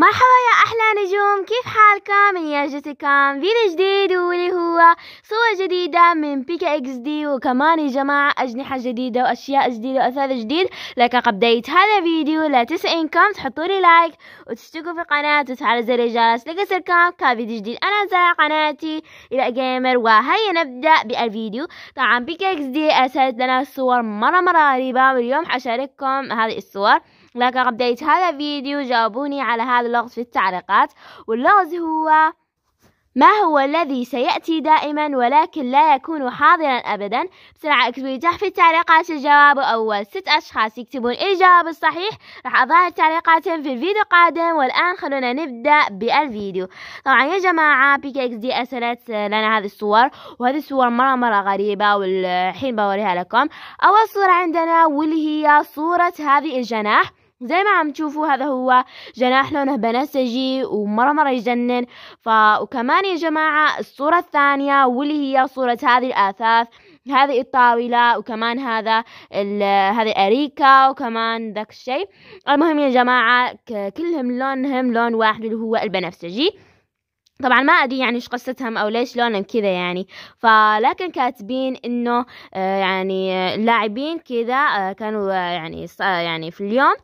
مرحبا يا أحلى نجوم كيف حالكم يا جيسيكام فيديو جديد واللي هو صور جديدة من بيكا اكس دي وكمان يا جماعة أجنحة جديدة وأشياء جديدة وأثاث جديد لكن قبل هذا الفيديو لا تنسوا إنكم تحطوا لي لايك وتشتركوا في القناة وتفعلوا زر الجرس لكسركم كفيديو جديد أنا على قناتي إلى جيمر وهيا نبدأ بالفيديو طبعا بيكا اكس دي أرسلت لنا صور مرة مرة غريبة واليوم حشارككم هذه الصور لكن بديت هذا الفيديو جاوبوني على هذا اللغز في التعليقات واللغز هو ما هو الذي سيأتي دائما ولكن لا يكون حاضرا أبدا بسرعة اكتبوا تحت في التعليقات الجواب أول ست أشخاص يكتبون الجواب الصحيح راح أظهر التعليقات في الفيديو القادم والآن خلونا نبدأ بالفيديو طبعا يا جماعة بي كي اكس دي أسألت لنا هذه الصور وهذه الصور مرة مرة غريبة والحين بوريها لكم أول صورة عندنا واللي هي صورة هذه الجناح زي ما عم تشوفوا هذا هو جناح لونه بنفسجي ومرة مرة يجنن ف... وكمان يا جماعة الصورة الثانية واللي هي صورة هذه الآثاث هذه الطاولة وكمان هذا ال... هذه أريكا وكمان ذاك الشيء المهم يا جماعة ك... كلهم لونهم لون واحد اللي هو البنفسجي طبعا ما ادري يعني ايش قصتهم او ليش لونهم كذا يعني فلكن كاتبين انه آه، يعني اللاعبين آه، كذا آه، كانوا يعني يعني في اليوم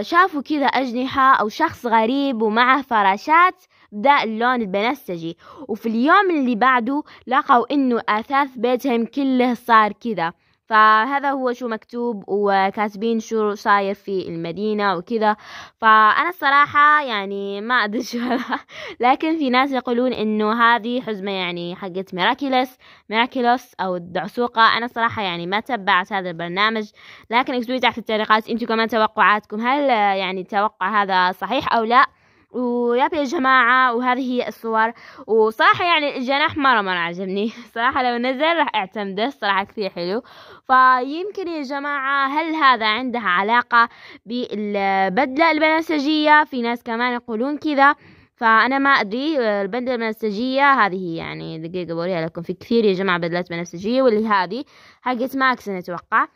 شافوا كذا اجنحه او شخص غريب ومعه فراشات ذا اللون البنفسجي وفي اليوم اللي بعده لقوا انه اثاث بيتهم كله صار كذا فهذا هو شو مكتوب وكاتبين شو صاير في المدينة وكذا فأنا الصراحة يعني ما أدري شو هذا لكن في ناس يقولون إنه هذه حزمة يعني حقت ميراكيلس ميراكيلوس أو الدعسوقة أنا الصراحة يعني ما تبعت هذا البرنامج لكن اكتبوا تحت التعليقات أنتم كمان توقعاتكم هل يعني التوقع هذا صحيح أو لا وياب يا جماعة وهذه هي الصور وصراحة يعني الجناح مرة مرة عجبني صراحة لو نزل راح اعتمده صراحة كثير حلو فيمكن يا جماعة هل هذا عندها علاقة بالبدلة البنفسجية في ناس كمان يقولون كذا فانا ما ادري البدله البنفسجيه هذه يعني دقيقه بوريها لكم في كثير يا جماعه بدلات بنفسجيه واللي هذه حقت ماكس اتوقع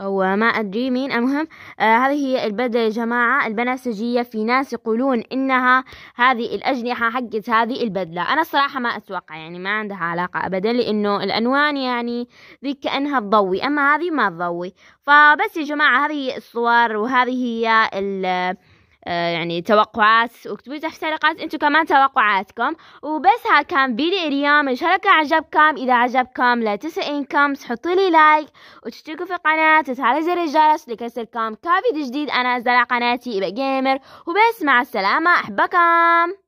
وما أدري مين المهم آه هذه هي البدلة يا جماعة البنفسجية في ناس يقولون إنها هذه الأجنحة حقت هذه البدلة أنا الصراحة ما أتوقع يعني ما عندها علاقة أبدا لأنه الألوان يعني ذيك كأنها تضوي أما هذه ما تضوي فبس يا جماعة هذه الصور وهذه هي ال آه، يعني توقعات واكتبوا لي تحت التعليقات انتم كمان توقعاتكم وبس ها كان فيديو اليوم ان شاء الله كان عجبكم اذا عجبكم لا تنسوا انكم تحطوا لي لايك وتشتركوا في القناة وتفعلوا زر الجرس لكسركم كافيديو جديد انا انزل على قناتي ايبا جيمر وبس مع السلامة احبكم